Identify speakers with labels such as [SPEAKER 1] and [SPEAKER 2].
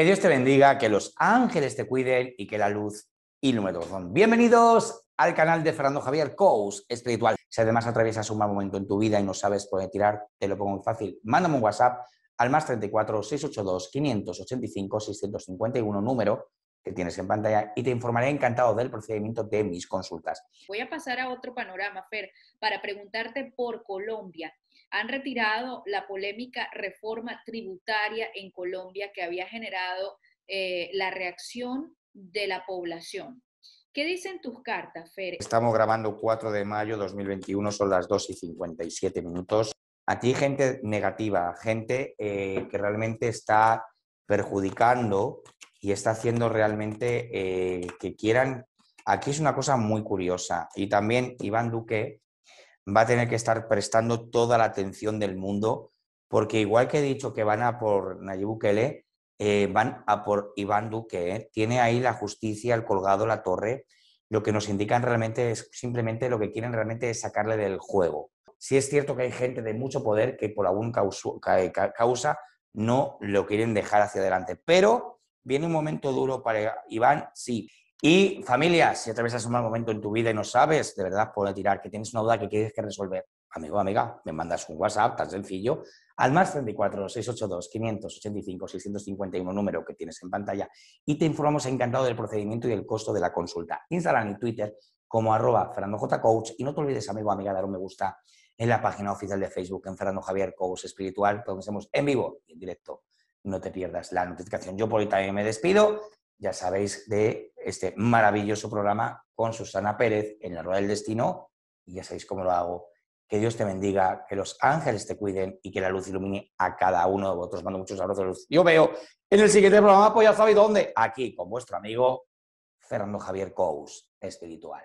[SPEAKER 1] Que Dios te bendiga, que los ángeles te cuiden y que la luz ilumine tu corazón. Bienvenidos al canal de Fernando Javier Cous, Espiritual. Si además atraviesas un mal momento en tu vida y no sabes por qué tirar, te lo pongo muy fácil. Mándame un WhatsApp al más 34 682 585 651 número que tienes en pantalla y te informaré encantado del procedimiento de mis consultas.
[SPEAKER 2] Voy a pasar a otro panorama, Fer, para preguntarte por Colombia. Han retirado la polémica reforma tributaria en Colombia que había generado eh, la reacción de la población. ¿Qué dicen tus cartas, Fer?
[SPEAKER 1] Estamos grabando 4 de mayo 2021, son las 2 y 57 minutos. ti, gente negativa, gente eh, que realmente está perjudicando y está haciendo realmente eh, que quieran. Aquí es una cosa muy curiosa. Y también Iván Duque va a tener que estar prestando toda la atención del mundo, porque igual que he dicho que van a por Nayib Bukele, eh, van a por Iván Duque. ¿eh? Tiene ahí la justicia, el colgado, la torre. Lo que nos indican realmente es simplemente lo que quieren realmente es sacarle del juego. Si sí es cierto que hay gente de mucho poder que por alguna causa no lo quieren dejar hacia adelante, pero ¿Viene un momento duro para Iván? Sí. Y familia, si atravesas un mal momento en tu vida y no sabes, de verdad, puedo tirar, que tienes una duda que quieres que resolver. Amigo, amiga, me mandas un WhatsApp tan sencillo al más 34 682 585 651 número que tienes en pantalla y te informamos encantado del procedimiento y el costo de la consulta. Instagram y Twitter como arroba y no te olvides, amigo, amiga, dar un me gusta en la página oficial de Facebook en Fernando Javier Coach Espiritual, donde hacemos en vivo y en directo no te pierdas la notificación. Yo por hoy también me despido, ya sabéis, de este maravilloso programa con Susana Pérez en la Rueda del Destino, y ya sabéis cómo lo hago. Que Dios te bendiga, que los ángeles te cuiden y que la luz ilumine a cada uno de vosotros. Mando muchos abrazos de luz. Yo veo en el siguiente programa, pues ya sabéis dónde,
[SPEAKER 2] aquí con vuestro amigo Fernando Javier Cous, espiritual.